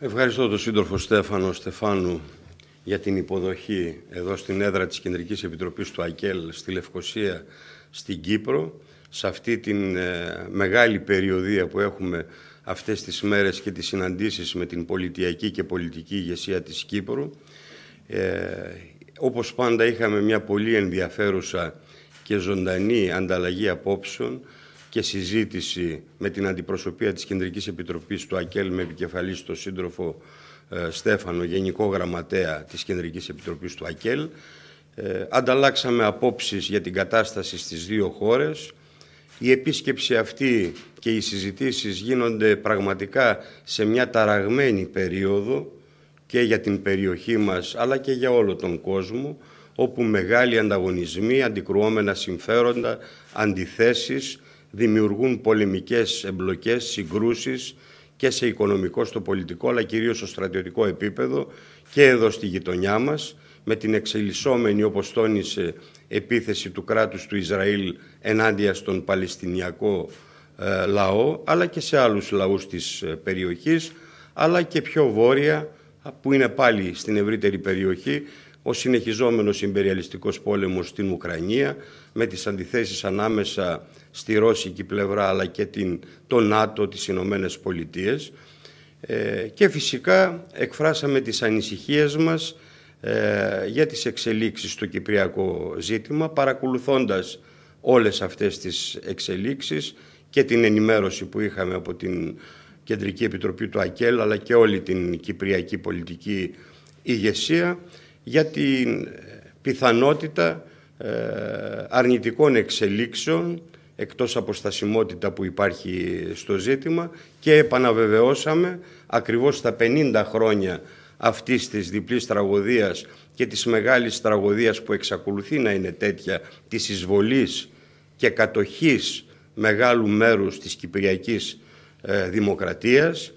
Ευχαριστώ τον σύντροφο Στέφανο Στεφάνου για την υποδοχή εδώ στην έδρα της Κεντρικής Επιτροπής του ΑΚΕΛ στη Λευκοσία, στην Κύπρο, σε αυτή την ε, μεγάλη περιοδία που έχουμε αυτές τις μέρες και τις συναντήσεις με την πολιτιακή και πολιτική ηγεσία της Κύπρου. Ε, όπως πάντα είχαμε μια πολύ ενδιαφέρουσα και ζωντανή ανταλλαγή απόψεων και συζήτηση με την αντιπροσωπεία της Κεντρικής Επιτροπής του ΑΚΕΛ με επικεφαλής στο σύντροφο ε, Στέφανο, Γενικό Γραμματέα της Κεντρικής Επιτροπής του ΑΚΕΛ. Ε, ανταλλάξαμε απόψεις για την κατάσταση στις δύο χώρες. Η επίσκεψη αυτή και οι συζητήσεις γίνονται πραγματικά σε μια ταραγμένη περίοδο και για την περιοχή μας αλλά και για όλο τον κόσμο όπου μεγάλοι ανταγωνισμοί, αντικρουόμενα συμφέροντα, αντιθέσεις δημιουργούν πολεμικές εμπλοκές, συγκρούσεις και σε οικονομικό, στο πολιτικό, αλλά κυρίως στο στρατιωτικό επίπεδο και εδώ στη γειτονιά μας, με την εξελισσόμενη, όπως τόνισε, επίθεση του κράτους του Ισραήλ ενάντια στον Παλαιστινιακό ε, λαό, αλλά και σε άλλους λαούς της ε, περιοχής, αλλά και πιο βόρεια, που είναι πάλι στην ευρύτερη περιοχή, ο συνεχιζόμενος υπεριαλιστικός πόλεμος στην Ουκρανία με τις αντιθέσεις ανάμεσα στη ρώσικη πλευρά αλλά και την, το ΝΑΤΟ, τις Ηνωμένες Πολιτείες. Ε, και φυσικά εκφράσαμε τις ανησυχίες μας ε, για τις εξελίξεις στο κυπριακό ζήτημα παρακολουθώντας όλες αυτές τις εξελίξεις και την ενημέρωση που είχαμε από την Κεντρική Επιτροπή του ΑΚΕΛ αλλά και όλη την κυπριακή πολιτική ηγεσία για την ε, πιθανότητα ε, αρνητικών εξελίξεων εκτός από στασιμότητα που υπάρχει στο ζήτημα και επαναβεβαιώσαμε ακριβώς τα 50 χρόνια αυτής της διπλής τραγωδίας και της μεγάλης τραγωδίας που εξακολουθεί να είναι τέτοια της εισβολής και κατοχής μεγάλου μέρους της Κυπριακής ε, Δημοκρατίας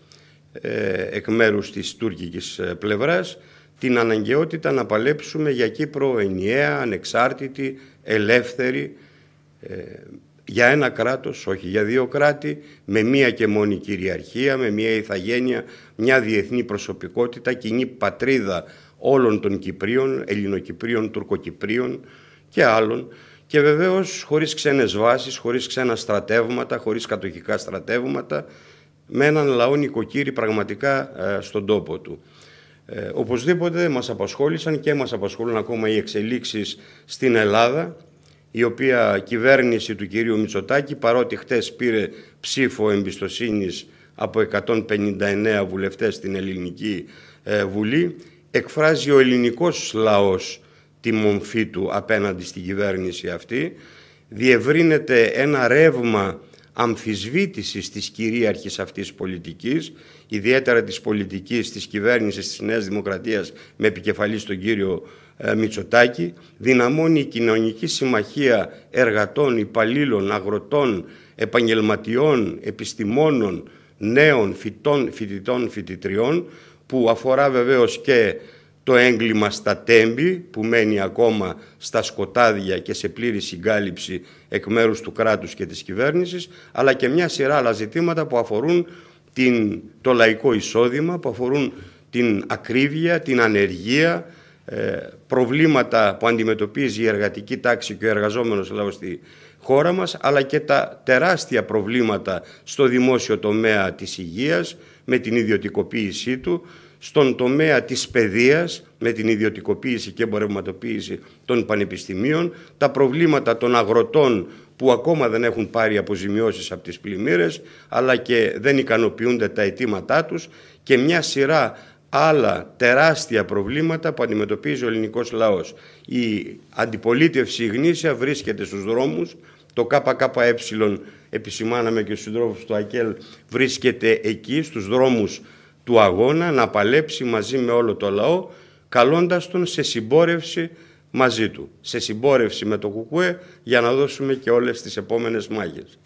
εκ μέρους της τουρκικής πλευράς την αναγκαιότητα να παλέψουμε για Κύπρο ενιαία, ανεξάρτητη, ελεύθερη, ε, για ένα κράτος, όχι για δύο κράτη, με μία και μόνη κυριαρχία, με μία ηθαγένεια, μια διεθνή προσωπικότητα, κοινή πατρίδα όλων των Κυπρίων, Ελληνοκυπρίων, Τουρκοκυπρίων και άλλων. Και βεβαίως χωρίς ξένες βάσεις, χωρίς ξένα στρατεύματα, χωρίς κατοχικά στρατεύματα, με έναν λαό νοικοκύρη πραγματικά ε, στον τόπο του. Ε, οπωσδήποτε μας απασχόλησαν και μας απασχολούν ακόμα οι εξελίξεις στην Ελλάδα η οποία κυβέρνηση του κυρίου Μητσοτάκη παρότι χτες πήρε ψήφο εμπιστοσύνης από 159 βουλευτές στην Ελληνική ε, Βουλή εκφράζει ο ελληνικός λαός τη μομφή του απέναντι στην κυβέρνηση αυτή διευρύνεται ένα ρεύμα αμφισβήτησης της κυρίαρχης αυτής πολιτικής, ιδιαίτερα της πολιτικής της κυβέρνησης της Νέας Δημοκρατίας με επικεφαλής στον κύριο ε, Μητσοτάκη, δυναμώνει η κοινωνική συμμαχία εργατών, υπαλλήλων, αγροτών, επαγγελματιών, επιστημόνων, νέων φυτών, φοιτητών, φοιτητριών, που αφορά βεβαίως και το έγκλημα στα τέμπη που μένει ακόμα στα σκοτάδια και σε πλήρη συγκάλυψη εκ μέρους του κράτους και της κυβέρνησης, αλλά και μια σειρά άλλα ζητήματα που αφορούν την, το λαϊκό εισόδημα, που αφορούν την ακρίβεια, την ανεργία, ε, προβλήματα που αντιμετωπίζει η εργατική τάξη και ο εργαζόμενος λαός στη χώρα μας, αλλά και τα τεράστια προβλήματα στο δημόσιο τομέα της υγείας, με την ιδιωτικοποίησή του, στον τομέα της παιδείας με την ιδιωτικοποίηση και εμπορευματοποίηση των πανεπιστημίων, τα προβλήματα των αγροτών που ακόμα δεν έχουν πάρει αποζημιώσεις από τις πλημμύρες αλλά και δεν ικανοποιούνται τα αιτήματά τους και μια σειρά άλλα τεράστια προβλήματα που αντιμετωπίζει ο ελληνικός λαός. Η αντιπολίτευση γνήσια βρίσκεται στους δρόμους, το ΚΚΕ επισημάναμε και στους συντρόφους του ΑΚΕΛ βρίσκεται εκεί στους δρόμους του αγώνα να παλέψει μαζί με όλο το λαό καλώντας τον σε συμπόρευση μαζί του, σε συμπόρευση με το κουκουέ για να δώσουμε και όλες τις επόμενες μάγες.